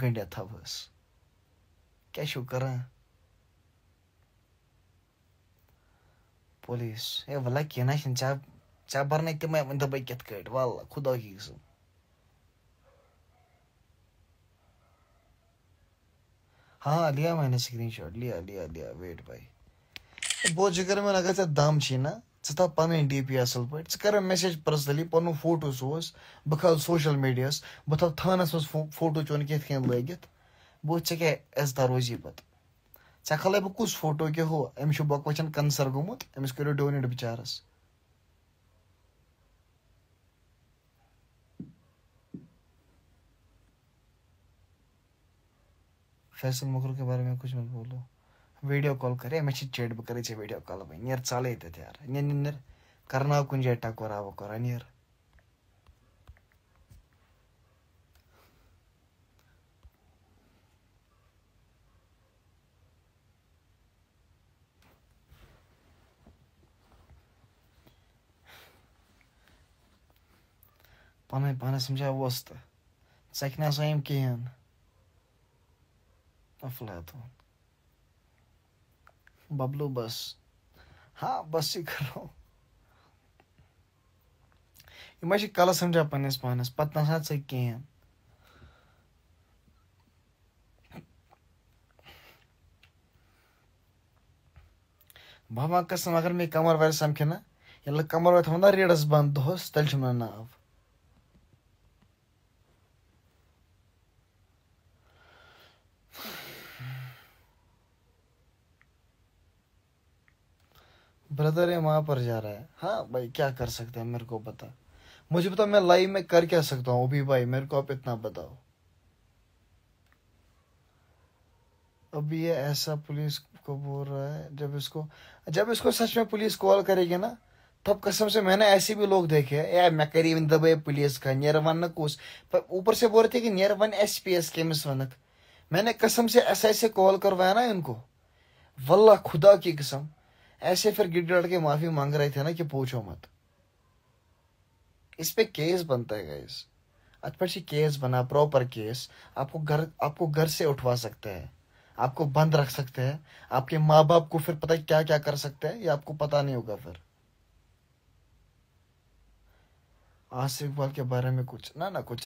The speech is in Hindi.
گٔنڈِتھ تھاوہَس کیٛاہ چھِو کَران پُلیٖس ہے وَلا کینٛہہ نہ چھِنہٕ ژےٚ ژےٚ بَرنَے تِمَے وۄنۍ دَپَے کِتھ کٲٹھۍ وَلہٕ خُدا کی قٕسٕم ہاں لِیا मैंने स्क्रीन शॉट लिया लिया लिया वेट भाई बहुत जिगर में लगा सा दम छी ना ژٕ تھاو پَنٕنۍ ڈی پی اَصٕل پٲٹھۍ ژٕ کَرَن میسیج پٔرسنٔلی پَنُن فوٹو سوز بہٕ کھالہٕ سوشَل میٖڈیاہَس بہٕ تھاو تھانَس منٛز فوٹو چون کِتھ کٔنۍ لٲگِتھ بہٕ وٕچھ ژےٚ کیٛاہ عزتا روزی پَتہٕ ژےٚ کھالَے بہٕ کُس فوٹو کیٛاہ ہُہ أمِس چھُ بۄکوَچَن کَنسَر گوٚمُت أمِس کٔرِو ڈونیٹ بِچارَس فیصل मकर के بارے में कुछ मत بولو वीडियो कॉल करे मैसेज चेडबेक्ರೆ ಚೆ ವಿಡಿಯೋ ಕಾಲ್ ಬೈ ನಿಯರ್ ಚಾಲೇ ಇದ್ದತೆ ಯಾರ ನಿನ್ನಿನ್ನರ್ ಕರ್ನಾವ್ ಕುಂಜೆ ಟಾಕೋರ್ ಆಗ್ಬೇಕೋರ ನಿಯರ್ پنٕنۍ پانَس سَمجھا وۄستہٕ ژَکہِ نہ سا یِم کِہیٖنۍ افلاتوٗن बबलू बस हाँ बस ही कर रहा कल समझा पनस पानस पत् ना कहें बाबा कसम अगर मे कमर वार समखे ना ये कमर वार रीडस बंद दहस तेल नाव ब्रदर है वहां पर जा रहा है हाँ भाई क्या कर सकते हैं मेरे को बता मुझे पता मैं लाइव में कर क्या सकता हूँ अभी भाई मेरे को आप इतना बताओ अभी ये ऐसा पुलिस को बोल रहा है जब इसको जब इसको सच में पुलिस कॉल करेगी ना तब कसम से मैंने ऐसे भी लोग देखे ए मैं करी दबे पुलिस का नियर न कुछ पर ऊपर से बोल रहे थे कि वन एस पी एस केमिस वनक मैंने कसम से ऐसा ऐसे कॉल करवाया ना इनको वल्ला खुदा की कसम ऐसे फिर गिड़ के माफी मांग रहे थे ना कि पूछो मत इस पे केस बनता है गाइस अच्छा केस बना प्रॉपर केस आपको घर आपको घर से उठवा सकते हैं आपको बंद रख सकते हैं आपके माँ बाप को फिर पता क्या क्या कर सकते हैं ये आपको पता नहीं होगा फिर आसिफ इकबाल के बारे में कुछ ना ना कुछ